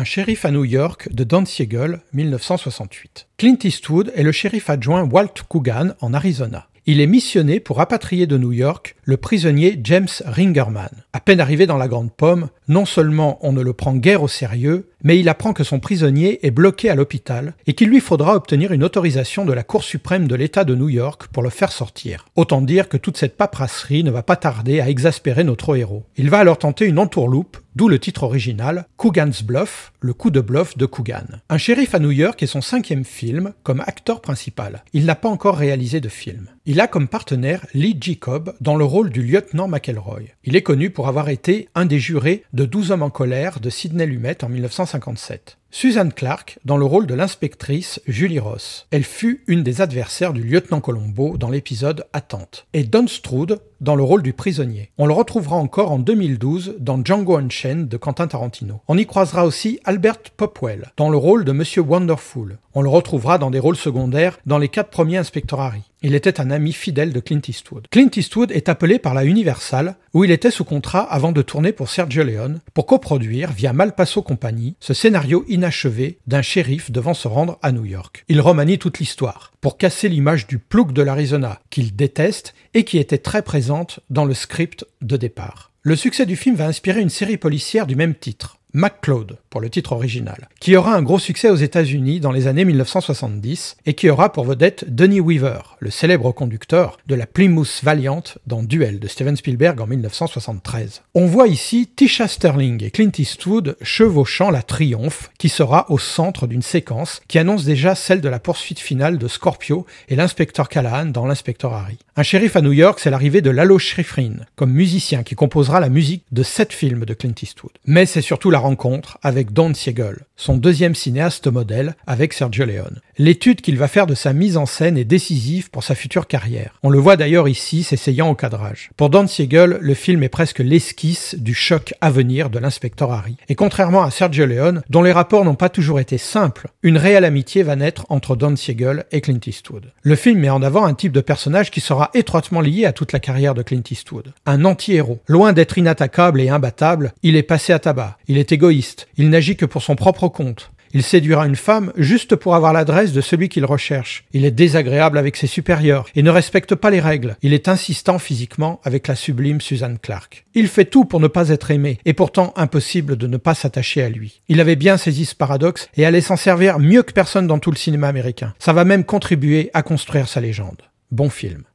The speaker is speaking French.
Un shérif à New York de Don Siegel, 1968. Clint Eastwood est le shérif adjoint Walt Coogan en Arizona. Il est missionné pour rapatrier de New York le prisonnier James Ringerman. À peine arrivé dans la Grande Pomme, non seulement on ne le prend guère au sérieux, mais il apprend que son prisonnier est bloqué à l'hôpital et qu'il lui faudra obtenir une autorisation de la Cour suprême de l'État de New York pour le faire sortir. Autant dire que toute cette paperasserie ne va pas tarder à exaspérer notre héros. Il va alors tenter une entourloupe, d'où le titre original, Coogan's Bluff, le coup de bluff de Coogan. Un shérif à New York est son cinquième film comme acteur principal. Il n'a pas encore réalisé de film. Il a comme partenaire Lee Jacob dans le rôle du lieutenant McElroy. Il est connu pour avoir été un des jurés de 12 hommes en colère de Sidney Lumet en 1950. 1957. Suzanne Clark dans le rôle de l'inspectrice Julie Ross. Elle fut une des adversaires du lieutenant Colombo dans l'épisode Attente. Et Don Stroud dans le rôle du prisonnier. On le retrouvera encore en 2012 dans Django Unchained de Quentin Tarantino. On y croisera aussi Albert Popwell dans le rôle de Monsieur Wonderful. On le retrouvera dans des rôles secondaires dans les quatre premiers Inspector Harry. Il était un ami fidèle de Clint Eastwood. Clint Eastwood est appelé par la Universal, où il était sous contrat avant de tourner pour Sergio Leone, pour coproduire, via Malpasso Company, ce scénario inachevé d'un shérif devant se rendre à New York. Il remanie toute l'histoire pour casser l'image du plouc de l'Arizona qu'il déteste et qui était très présente dans le script de départ. Le succès du film va inspirer une série policière du même titre, McCloud, pour le titre original, qui aura un gros succès aux États-Unis dans les années 1970 et qui aura pour vedette Denis Weaver, le célèbre conducteur de la Plymouth Valiant dans Duel de Steven Spielberg en 1973. On voit ici Tisha Sterling et Clint Eastwood chevauchant la Triomphe qui sera au centre d'une séquence qui annonce déjà celle de la poursuite finale de Scorpio et l'inspecteur Callahan dans l'inspecteur Harry. Un shérif à New York, c'est l'arrivée de Lalo Schifrin comme musicien qui composera la musique de sept films de Clint Eastwood. Mais c'est surtout la rencontre avec avec Don Siegel, son deuxième cinéaste modèle avec Sergio Leone. L'étude qu'il va faire de sa mise en scène est décisive pour sa future carrière. On le voit d'ailleurs ici s'essayant au cadrage. Pour Don Siegel, le film est presque l'esquisse du choc à venir de l'inspecteur Harry. Et contrairement à Sergio Leone, dont les rapports n'ont pas toujours été simples, une réelle amitié va naître entre Don Siegel et Clint Eastwood. Le film met en avant un type de personnage qui sera étroitement lié à toute la carrière de Clint Eastwood. Un anti-héros. Loin d'être inattaquable et imbattable, il est passé à tabac. Il est égoïste. Il il n'agit que pour son propre compte. Il séduira une femme juste pour avoir l'adresse de celui qu'il recherche. Il est désagréable avec ses supérieurs et ne respecte pas les règles. Il est insistant physiquement avec la sublime Suzanne Clark. Il fait tout pour ne pas être aimé et pourtant impossible de ne pas s'attacher à lui. Il avait bien saisi ce paradoxe et allait s'en servir mieux que personne dans tout le cinéma américain. Ça va même contribuer à construire sa légende. Bon film.